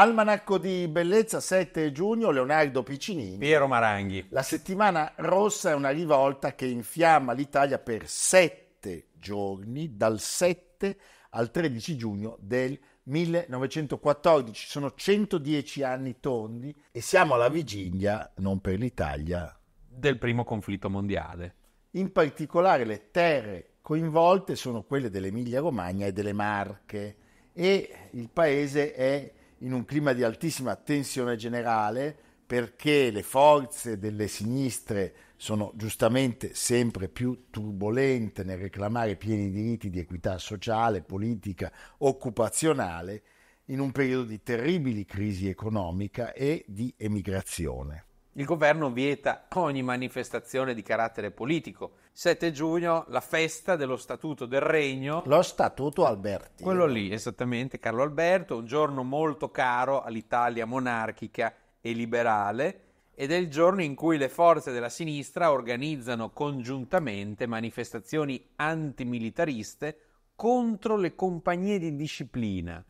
Almanacco di bellezza 7 giugno, Leonardo Piccinini. Piero Maranghi. La settimana rossa è una rivolta che infiamma l'Italia per 7 giorni, dal 7 al 13 giugno del 1914. Sono 110 anni tondi e siamo alla vigilia, non per l'Italia, del primo conflitto mondiale. In particolare le terre coinvolte sono quelle dell'Emilia Romagna e delle Marche e il paese è in un clima di altissima tensione generale perché le forze delle sinistre sono giustamente sempre più turbolente nel reclamare pieni diritti di equità sociale, politica, occupazionale in un periodo di terribili crisi economica e di emigrazione. Il governo vieta ogni manifestazione di carattere politico. 7 giugno, la festa dello Statuto del Regno. Lo Statuto Alberti. Quello lì, esattamente, Carlo Alberto, un giorno molto caro all'Italia monarchica e liberale ed è il giorno in cui le forze della sinistra organizzano congiuntamente manifestazioni antimilitariste contro le compagnie di disciplina.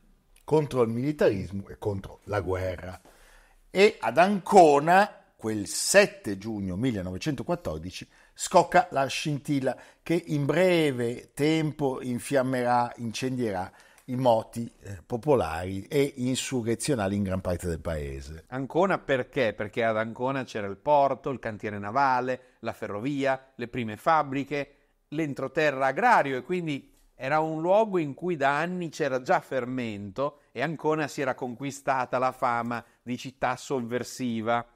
Contro il militarismo e contro la guerra. E ad Ancona quel 7 giugno 1914 scocca la scintilla che in breve tempo infiammerà, incendierà i moti eh, popolari e insurrezionali in gran parte del paese. Ancona perché? Perché ad Ancona c'era il porto, il cantiere navale, la ferrovia, le prime fabbriche, l'entroterra agrario e quindi era un luogo in cui da anni c'era già fermento e Ancona si era conquistata la fama di città sovversiva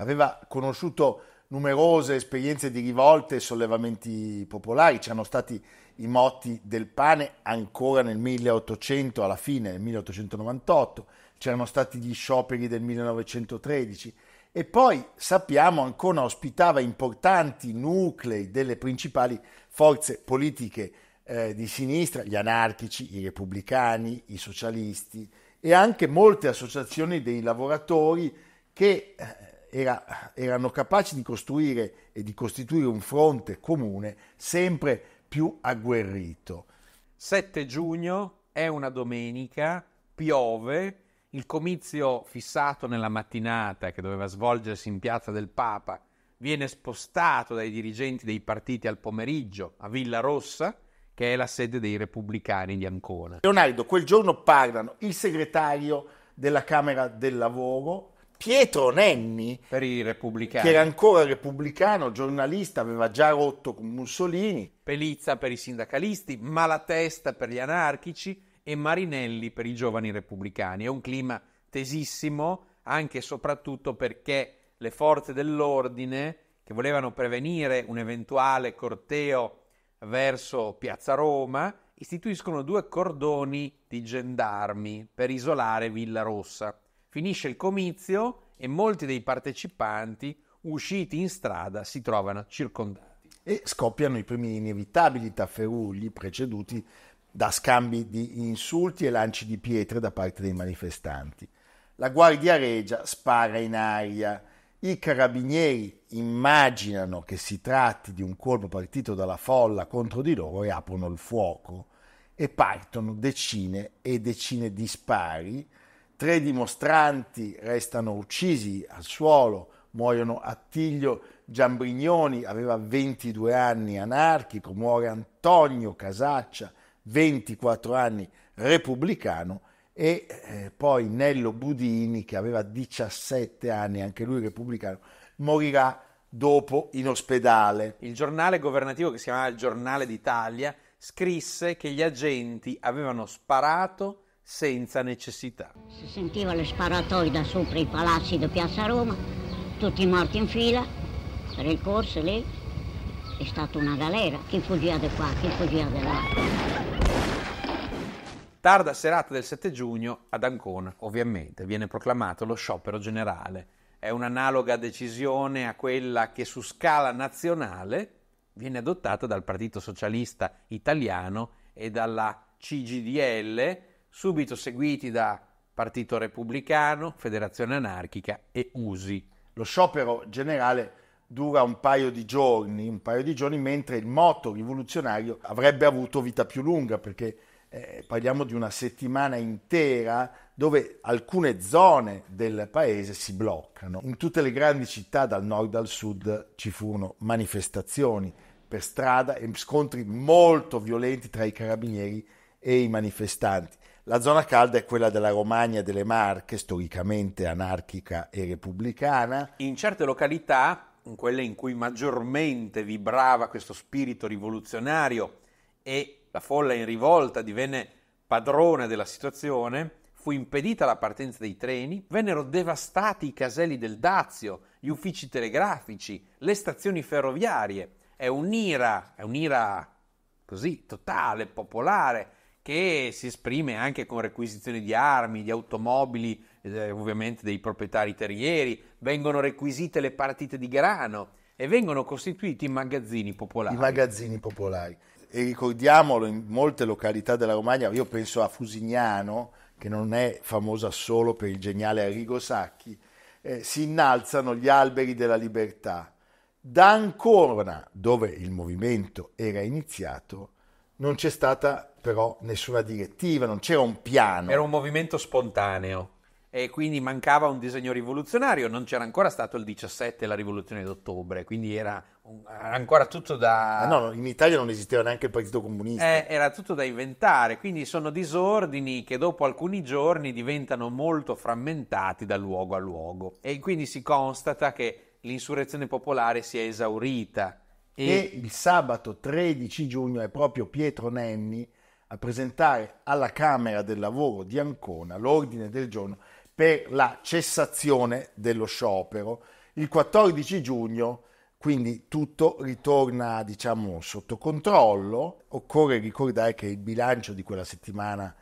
aveva conosciuto numerose esperienze di rivolte e sollevamenti popolari, c'erano stati i motti del pane ancora nel 1800, alla fine del 1898, c'erano stati gli scioperi del 1913 e poi sappiamo Ancona ospitava importanti nuclei delle principali forze politiche eh, di sinistra, gli anarchici, i repubblicani, i socialisti e anche molte associazioni dei lavoratori che eh, era, erano capaci di costruire e di costituire un fronte comune sempre più agguerrito. 7 giugno è una domenica, piove, il comizio fissato nella mattinata che doveva svolgersi in piazza del Papa viene spostato dai dirigenti dei partiti al pomeriggio a Villa Rossa, che è la sede dei repubblicani di Ancona. Leonardo, quel giorno parlano il segretario della Camera del Lavoro, Pietro Nenni, per i repubblicani. che era ancora repubblicano, giornalista, aveva già rotto con Mussolini. Pelizza per i sindacalisti, Malatesta per gli anarchici e Marinelli per i giovani repubblicani. È un clima tesissimo, anche e soprattutto perché le forze dell'ordine, che volevano prevenire un eventuale corteo verso Piazza Roma, istituiscono due cordoni di gendarmi per isolare Villa Rossa. Finisce il comizio e molti dei partecipanti usciti in strada si trovano circondati. E scoppiano i primi inevitabili tafferugli preceduti da scambi di insulti e lanci di pietre da parte dei manifestanti. La guardia regia spara in aria. I carabinieri immaginano che si tratti di un colpo partito dalla folla contro di loro e aprono il fuoco e partono decine e decine di spari tre dimostranti restano uccisi al suolo, muoiono Attilio Giambrignoni, aveva 22 anni, anarchico, muore Antonio Casaccia, 24 anni, repubblicano, e eh, poi Nello Budini, che aveva 17 anni, anche lui repubblicano, morirà dopo in ospedale. Il giornale governativo che si chiamava Il Giornale d'Italia scrisse che gli agenti avevano sparato senza necessità. Si sentiva le sparatoie da sopra i palazzi di Piazza Roma, tutti morti in fila per il corso lì. È stata una galera, chi fuggiva da qua, chi fuggiva da là. Tarda serata del 7 giugno ad Ancona, ovviamente, viene proclamato lo sciopero generale. È un'analoga decisione a quella che su scala nazionale viene adottata dal Partito Socialista Italiano e dalla CGDL, subito seguiti da Partito Repubblicano, Federazione Anarchica e USI. Lo sciopero generale dura un paio di giorni, un paio di giorni mentre il moto rivoluzionario avrebbe avuto vita più lunga perché eh, parliamo di una settimana intera dove alcune zone del paese si bloccano. In tutte le grandi città dal nord al sud ci furono manifestazioni per strada e scontri molto violenti tra i carabinieri e i manifestanti. La zona calda è quella della Romagna e delle Marche, storicamente anarchica e repubblicana. In certe località, in quelle in cui maggiormente vibrava questo spirito rivoluzionario e la folla in rivolta divenne padrone della situazione, fu impedita la partenza dei treni, vennero devastati i caselli del Dazio, gli uffici telegrafici, le stazioni ferroviarie. È un'ira, è un'ira così totale, popolare, che si esprime anche con requisizioni di armi, di automobili, eh, ovviamente dei proprietari terrieri, vengono requisite le partite di grano e vengono costituiti i magazzini popolari. I magazzini popolari. E ricordiamolo, in molte località della Romagna, io penso a Fusignano, che non è famosa solo per il geniale Arrigo Sacchi, eh, si innalzano gli alberi della libertà. Da Ancona, dove il movimento era iniziato, non c'è stata però nessuna direttiva, non c'era un piano. Era un movimento spontaneo e quindi mancava un disegno rivoluzionario, non c'era ancora stato il 17 la rivoluzione d'ottobre, quindi era, ancora tutto da... Ah no, in Italia non esisteva neanche il Partito Comunista. Eh, era tutto da inventare, quindi sono disordini che dopo alcuni giorni diventano molto frammentati da luogo a luogo e quindi si constata che l'insurrezione popolare si è esaurita e... e il sabato 13 giugno è proprio Pietro Nenni a presentare alla Camera del Lavoro di Ancona l'ordine del giorno per la cessazione dello sciopero. Il 14 giugno quindi tutto ritorna diciamo sotto controllo. Occorre ricordare che il bilancio di quella settimana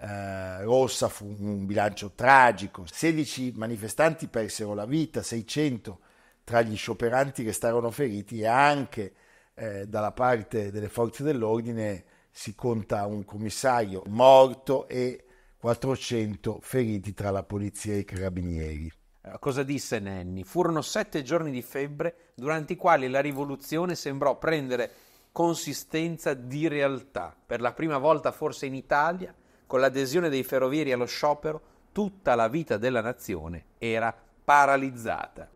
eh, rossa fu un bilancio tragico. 16 manifestanti persero la vita, 600 tra gli scioperanti che starono feriti e anche eh, dalla parte delle forze dell'ordine si conta un commissario morto e 400 feriti tra la polizia e i carabinieri. Cosa disse Nenni? Furono sette giorni di febbre durante i quali la rivoluzione sembrò prendere consistenza di realtà. Per la prima volta forse in Italia, con l'adesione dei ferrovieri allo sciopero, tutta la vita della nazione era paralizzata.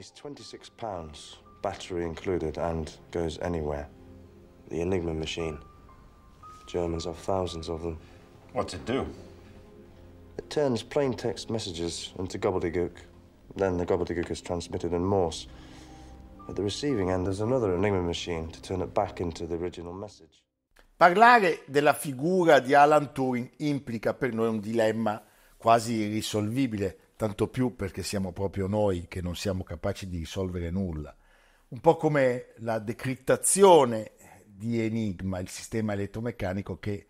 It's 26 pounds, battery included, and goes anywhere. The Enigma machine. Germans have thousands of them. What's it do? It turns plain text messages into gobbledygook. Then the gobbledygook is transmitted in Morse. At the receiving end, there's another Enigma machine to turn it back into the original message. Parlare della figura di Alan Turing implica per noi un dilemma quasi irrisolvibile tanto più perché siamo proprio noi che non siamo capaci di risolvere nulla. Un po' come la decrittazione di Enigma, il sistema elettromeccanico che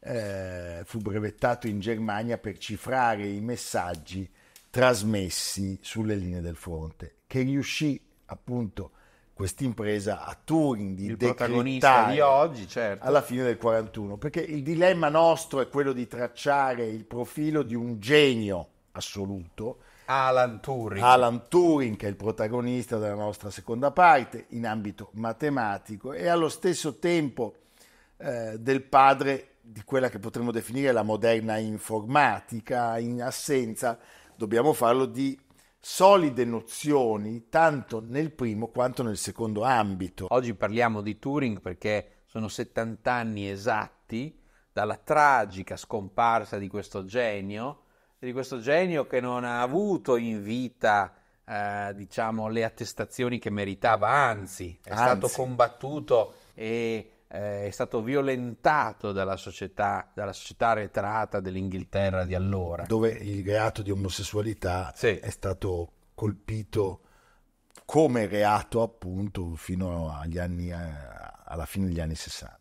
eh, fu brevettato in Germania per cifrare i messaggi trasmessi sulle linee del fronte, che riuscì appunto questa impresa a Turing di il protagonista di oggi, certo. alla fine del 41, perché il dilemma nostro è quello di tracciare il profilo di un genio assoluto. Alan Turing. Alan Turing, che è il protagonista della nostra seconda parte in ambito matematico e allo stesso tempo eh, del padre di quella che potremmo definire la moderna informatica, in assenza, dobbiamo farlo, di solide nozioni tanto nel primo quanto nel secondo ambito. Oggi parliamo di Turing perché sono 70 anni esatti dalla tragica scomparsa di questo genio di questo genio che non ha avuto in vita eh, diciamo, le attestazioni che meritava, anzi è anzi. stato combattuto e eh, è stato violentato dalla società, dalla società retrata dell'Inghilterra di allora. Dove il reato di omosessualità sì. è stato colpito come reato appunto fino agli anni, eh, alla fine degli anni 60.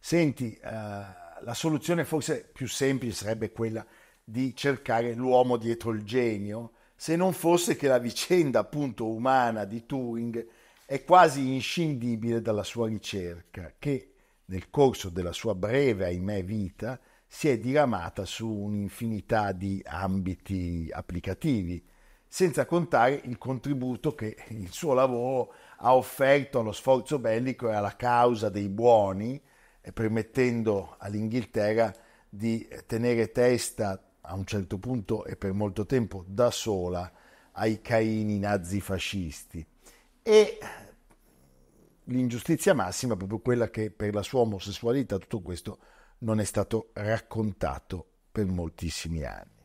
Senti, eh, la soluzione forse più semplice sarebbe quella di cercare l'uomo dietro il genio, se non fosse che la vicenda appunto umana di Turing è quasi inscindibile dalla sua ricerca, che nel corso della sua breve, ahimè, vita si è diramata su un'infinità di ambiti applicativi, senza contare il contributo che il suo lavoro ha offerto allo sforzo bellico e alla causa dei buoni, eh, permettendo all'Inghilterra di tenere testa a un certo punto e per molto tempo da sola ai caini nazifascisti e l'ingiustizia massima è proprio quella che per la sua omosessualità tutto questo non è stato raccontato per moltissimi anni.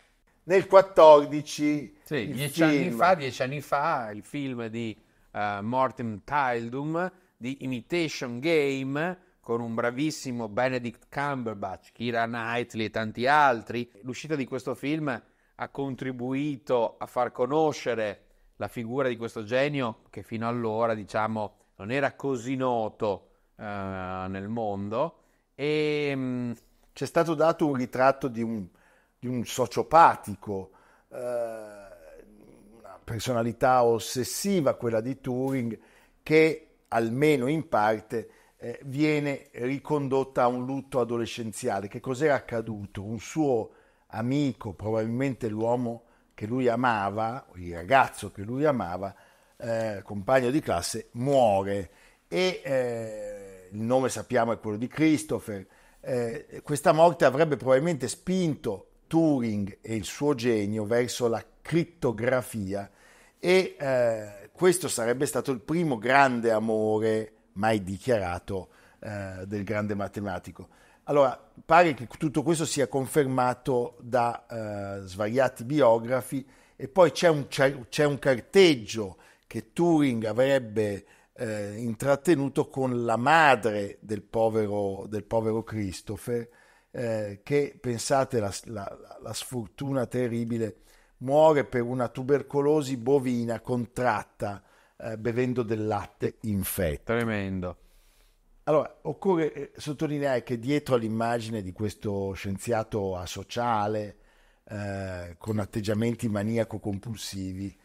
Nel 14, sì, dieci, film... anni fa, dieci, anni fa, il film di uh, Mortem Tildum, di Imitation Game, con un bravissimo Benedict Cumberbatch, Kira Knightley e tanti altri. L'uscita di questo film ha contribuito a far conoscere la figura di questo genio che fino allora, diciamo, non era così noto uh, nel mondo e um, mm, c'è stato dato un ritratto di un, di un sociopatico, uh, una personalità ossessiva, quella di Turing, che almeno in parte eh, viene ricondotta a un lutto adolescenziale. Che cos'era accaduto? Un suo amico, probabilmente l'uomo che lui amava, il ragazzo che lui amava, eh, compagno di classe, muore e eh, il nome sappiamo è quello di Christopher. Eh, questa morte avrebbe probabilmente spinto Turing e il suo genio verso la crittografia e eh, questo sarebbe stato il primo grande amore mai dichiarato eh, del grande matematico. Allora, pare che tutto questo sia confermato da eh, svariati biografi e poi c'è un, c'è un carteggio che Turing avrebbe eh, intrattenuto con la madre del povero, del povero Christopher, eh, che pensate la, la, la, sfortuna terribile, muore per una tubercolosi bovina contratta eh, bevendo del latte infetto. Tremendo. Allora, occorre eh, sottolineare che dietro all'immagine di questo scienziato asociale, eh, con atteggiamenti maniaco-compulsivi,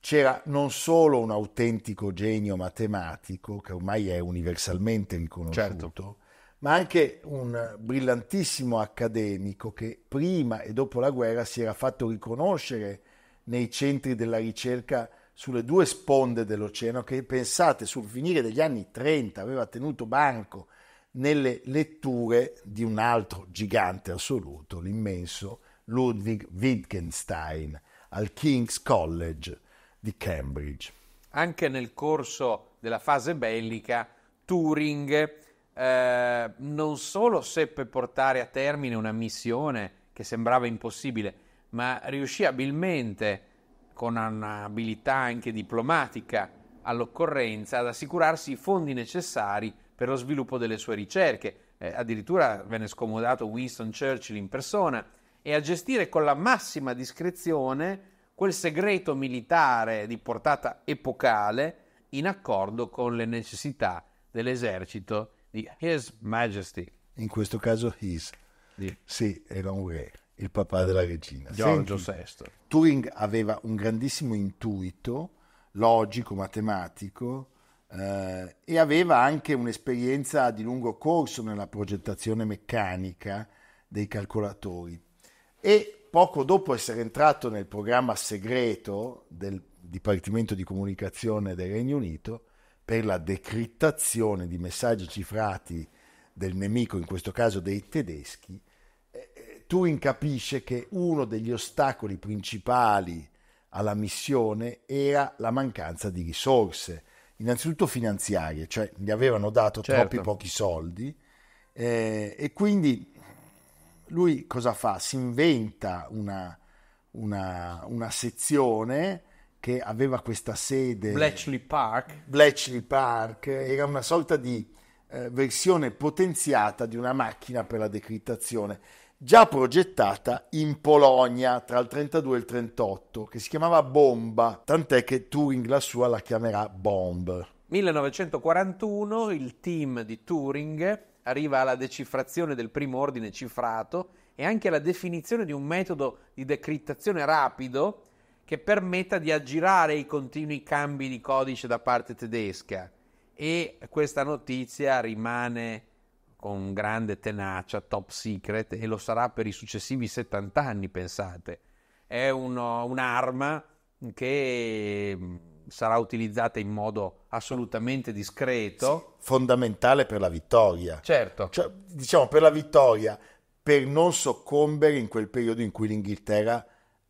c'era non solo un autentico genio matematico, che ormai è universalmente riconosciuto, certo. ma anche un brillantissimo accademico che prima e dopo la guerra si era fatto riconoscere nei centri della ricerca sulle due sponde dell'oceano che pensate sul finire degli anni 30 aveva tenuto banco nelle letture di un altro gigante assoluto, l'immenso Ludwig Wittgenstein al King's College di Cambridge. Anche nel corso della fase bellica Turing eh, non solo seppe portare a termine una missione che sembrava impossibile, ma riuscì abilmente a con un'abilità anche diplomatica all'occorrenza, ad assicurarsi i fondi necessari per lo sviluppo delle sue ricerche. Eh, addirittura venne scomodato Winston Churchill in persona e a gestire con la massima discrezione quel segreto militare di portata epocale in accordo con le necessità dell'esercito di His Majesty. In questo caso His. Sì, era un re il papà della regina. Giorgio Senti, VI. Turing aveva un grandissimo intuito, logico, matematico, eh, e aveva anche un'esperienza di lungo corso nella progettazione meccanica dei calcolatori. E poco dopo essere entrato nel programma segreto del Dipartimento di Comunicazione del Regno Unito per la decrittazione di messaggi cifrati del nemico, in questo caso dei tedeschi, Turing capisce che uno degli ostacoli principali alla missione era la mancanza di risorse, innanzitutto finanziarie, cioè gli avevano dato certo. troppi pochi soldi eh, e quindi lui cosa fa? Si inventa una, una, una sezione che aveva questa sede Bletchley Park. Bletchley Park era una sorta di eh, versione potenziata di una macchina per la decrittazione già progettata in Polonia tra il 32 e il 38, che si chiamava Bomba, tant'è che Turing la sua la chiamerà Bomb. 1941 il team di Turing arriva alla decifrazione del primo ordine cifrato e anche alla definizione di un metodo di decrittazione rapido che permetta di aggirare i continui cambi di codice da parte tedesca e questa notizia rimane con grande tenacia, top secret, e lo sarà per i successivi 70 anni, pensate. È uno, un'arma che mm, sarà utilizzata in modo assolutamente discreto. Sì, fondamentale per la vittoria. Certo. Cioè, diciamo per la vittoria, per non soccombere in quel periodo in cui l'Inghilterra,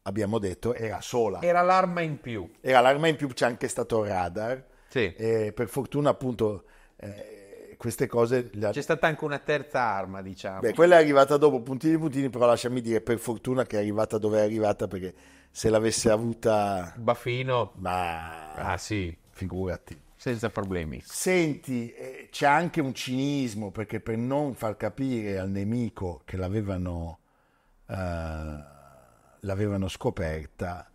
abbiamo detto, era sola. Era l'arma in più. Era l'arma in più, c'è anche stato radar. Sì. Eh, per fortuna appunto... Eh, queste cose... Le... C'è stata anche una terza arma, diciamo. Beh, quella è arrivata dopo, puntini puntini, però lasciami dire, per fortuna che è arrivata dove è arrivata, perché se l'avesse avuta... Baffino. Ma... Ah sì. Figurati. Senza problemi. Senti, eh, c'è anche un cinismo, perché per non far capire al nemico che l'avevano... Eh, l'avevano scoperta,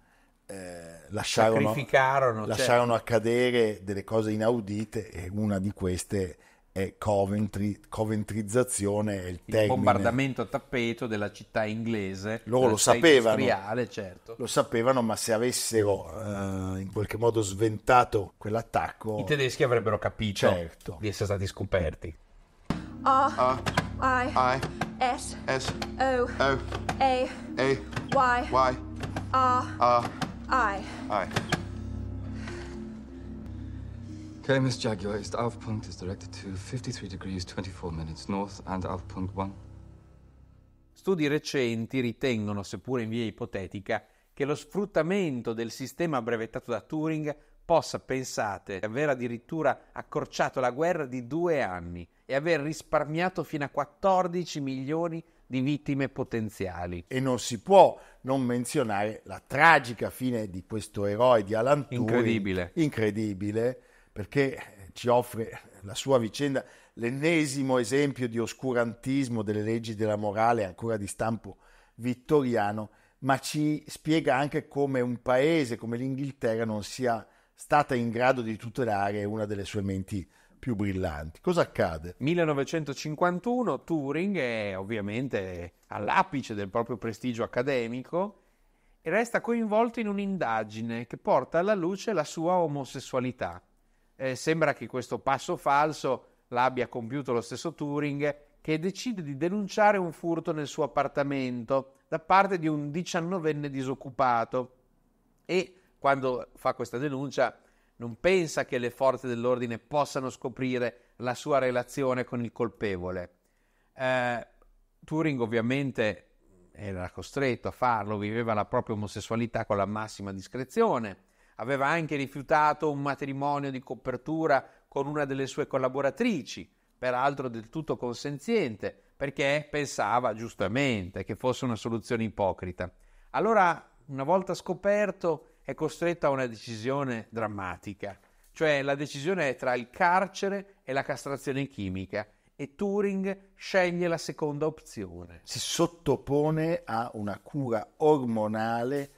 eh, lasciarono, certo. lasciarono certo. accadere delle cose inaudite e una di queste e Coventry, coventrizzazione è il, il bombardamento a tappeto della città inglese. Loro lo sapevano, certo. lo sapevano, ma se avessero eh, in qualche modo sventato quell'attacco... I tedeschi avrebbero capito certo. di essere stati scoperti. A, I, I S, S, O, O, A, A, Y, Y, A, A, I. I. KMS Jaguar ist Aufpunkt is directed to 53 degrees 24 minutes north and Aufpunkt 1. Studi recenti ritengono, seppure in via ipotetica, che lo sfruttamento del sistema brevettato da Turing possa, pensate, aver addirittura accorciato la guerra di due anni e aver risparmiato fino a 14 milioni di vittime potenziali. E non si può non menzionare la tragica fine di questo eroe di Alan Turing. Incredibile. Incredibile perché eh, ci offre la sua vicenda l'ennesimo esempio di oscurantismo delle leggi della morale ancora di stampo vittoriano, ma ci spiega anche come un paese come l'Inghilterra non sia stata in grado di tutelare una delle sue menti più brillanti. Cosa accade? 1951 Turing è ovviamente all'apice del proprio prestigio accademico e resta coinvolto in un'indagine che porta alla luce la sua omosessualità eh, sembra che questo passo falso l'abbia compiuto lo stesso Turing che decide di denunciare un furto nel suo appartamento da parte di un diciannovenne disoccupato e quando fa questa denuncia non pensa che le forze dell'ordine possano scoprire la sua relazione con il colpevole. Eh, Turing ovviamente era costretto a farlo, viveva la propria omosessualità con la massima discrezione aveva anche rifiutato un matrimonio di copertura con una delle sue collaboratrici, peraltro del tutto consenziente, perché pensava giustamente che fosse una soluzione ipocrita. Allora, una volta scoperto, è costretto a una decisione drammatica, cioè la decisione è tra il carcere e la castrazione chimica e Turing sceglie la seconda opzione. Si sottopone a una cura ormonale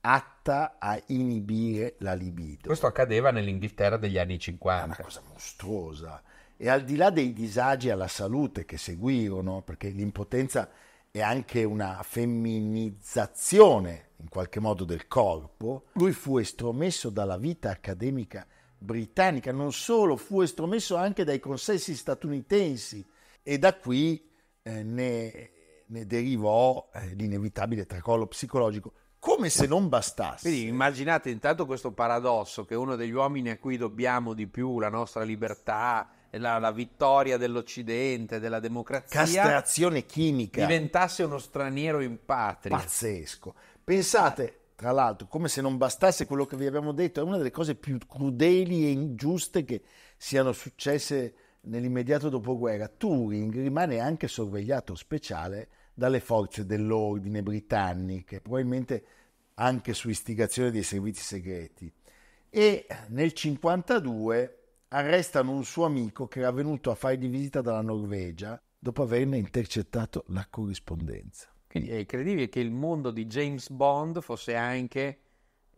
attiva atta a inibire la libido. Questo accadeva nell'Inghilterra degli anni 50. È una cosa mostruosa. E al di là dei disagi alla salute che seguirono, perché l'impotenza è anche una femminizzazione in qualche modo del corpo, lui fu estromesso dalla vita accademica britannica, non solo, fu estromesso anche dai consessi statunitensi e da qui eh, ne, ne derivò eh, l'inevitabile tracollo psicologico come se non bastasse. Quindi immaginate intanto questo paradosso che uno degli uomini a cui dobbiamo di più la nostra libertà, la, la vittoria dell'Occidente, della democrazia, castrazione chimica, diventasse uno straniero in patria. Pazzesco. Pensate, tra l'altro, come se non bastasse quello che vi abbiamo detto, è una delle cose più crudeli e ingiuste che siano successe nell'immediato dopoguerra. Turing rimane anche sorvegliato speciale dalle forze dell'ordine britanniche, probabilmente anche su istigazione dei servizi segreti. E nel 1952 arrestano un suo amico che era venuto a fare di visita dalla Norvegia dopo averne intercettato la corrispondenza. Quindi è incredibile che il mondo di James Bond fosse anche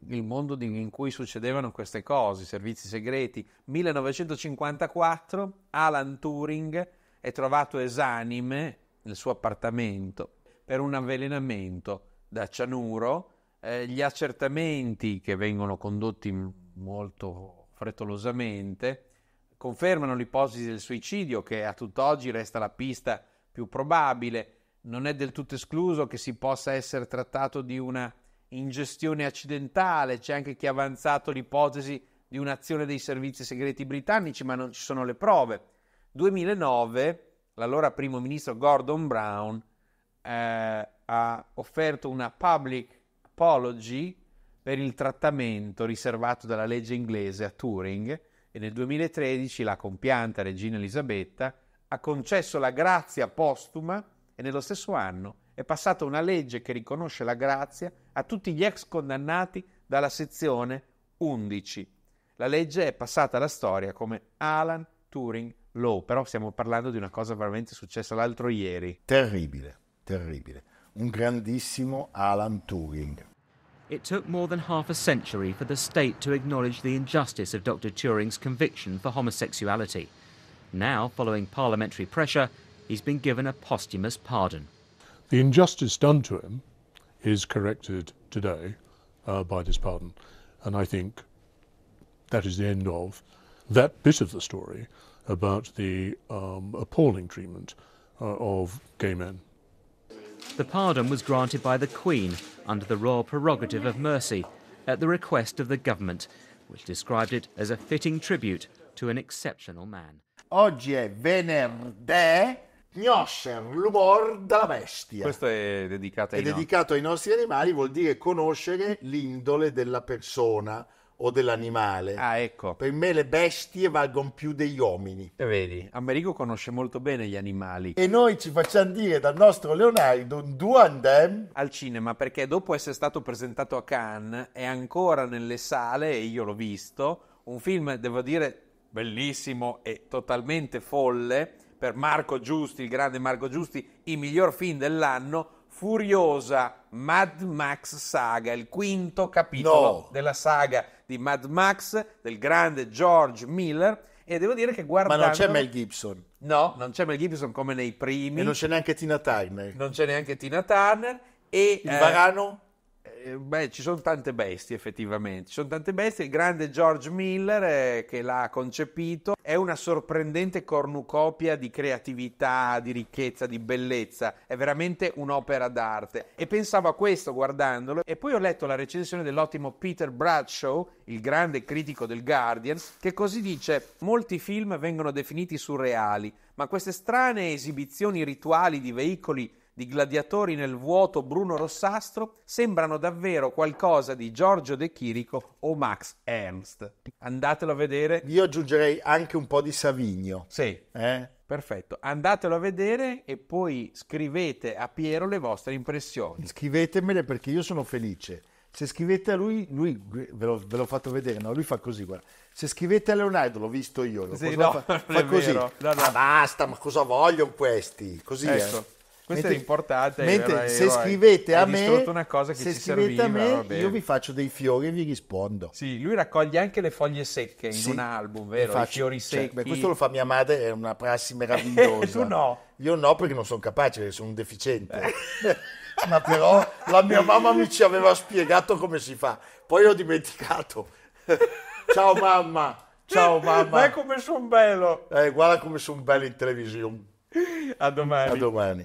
il mondo in cui succedevano queste cose, i servizi segreti. 1954, Alan Turing è trovato esanime nel suo appartamento per un avvelenamento da cianuro. Eh, gli accertamenti che vengono condotti molto frettolosamente confermano l'ipotesi del suicidio che a tutt'oggi resta la pista più probabile. Non è del tutto escluso che si possa essere trattato di una ingestione accidentale, c'è anche chi ha avanzato l'ipotesi di un'azione dei servizi segreti britannici, ma non ci sono le prove. 2009 l'allora primo ministro Gordon Brown eh, ha offerto una public apology per il trattamento riservato dalla legge inglese a Turing e nel 2013 la compianta regina Elisabetta ha concesso la grazia postuma e nello stesso anno è passata una legge che riconosce la grazia a tutti gli ex condannati dalla sezione 11. La legge è passata alla storia come Alan Turing Low, però stiamo parlando di una cosa veramente successa l'altro ieri. Terribile, terribile. Un grandissimo Alan Turing. It took more than half a century for the state to acknowledge the injustice of Dr. Turing's conviction for homosexuality. Now, following parliamentary pressure, he's been given a posthumous pardon. The injustice done to him is corrected today uh, by this pardon, and I think that is the end of that bit of the story. about the um, appalling treatment uh, of gay men. The pardon was granted by the Queen under the royal prerogative of mercy at the request of the government, which described it as a fitting tribute to an exceptional man. Oggi è venerdì Gnosher, l'umor della bestia. Questo è dedicato ai, è no. dedicato ai nostri animali, vuol dire conoscere l'indole della persona. o dell'animale. Ah, ecco. Per me le bestie valgono più degli uomini. E eh, vedi, Amerigo conosce molto bene gli animali. E noi ci facciamo dire dal nostro Leonardo un duandem al cinema perché dopo essere stato presentato a Cannes è ancora nelle sale e io l'ho visto, un film devo dire bellissimo e totalmente folle per Marco Giusti, il grande Marco Giusti, il miglior film dell'anno Furiosa Mad Max Saga, il quinto capitolo no. della saga di Mad Max del grande George Miller. E devo dire che guardando... Ma non c'è Mel Gibson. No, non c'è Mel Gibson come nei primi. E non c'è neanche Tina Turner. Non c'è neanche Tina Turner. E, il eh, Varano? Eh, beh, ci sono tante bestie effettivamente, ci sono tante bestie, il grande George Miller eh, che l'ha concepito, è una sorprendente cornucopia di creatività, di ricchezza, di bellezza, è veramente un'opera d'arte e pensavo a questo guardandolo e poi ho letto la recensione dell'ottimo Peter Bradshaw, il grande critico del Guardian, che così dice, molti film vengono definiti surreali, ma queste strane esibizioni rituali di veicoli di gladiatori nel vuoto bruno-rossastro sembrano davvero qualcosa di Giorgio De Chirico o Max Ernst. Andatelo a vedere. Io aggiungerei anche un po' di Savigno. Sì. Eh? Perfetto, andatelo a vedere e poi scrivete a Piero le vostre impressioni. Scrivetemele perché io sono felice. Se scrivete a lui, lui ve, lo, ve l'ho fatto vedere, no? Lui fa così, guarda. Se scrivete a Leonardo, l'ho visto io. Lo sì, no, fa, fa così. No, no. Ah, basta, ma cosa vogliono questi? Così eh. ecco. eh. Questo mentre, è importante. Mentre se scrivete a me, una cosa che se ci scrivete serviva, a me, io vi faccio dei fiori e vi rispondo. Sì, lui raccoglie anche le foglie secche in sì, un album, vero? Faccio, I fiori secchi. Cioè, beh, questo lo fa mia madre, è una prassi meravigliosa. tu no. Io no perché non sono capace, perché sono un deficiente. Eh. Ma però la mia mamma mi ci aveva spiegato come si fa. Poi ho dimenticato. Ciao mamma. Ciao mamma. Ma come sono bello. Eh, guarda come sono bello in televisione. A domani. A domani.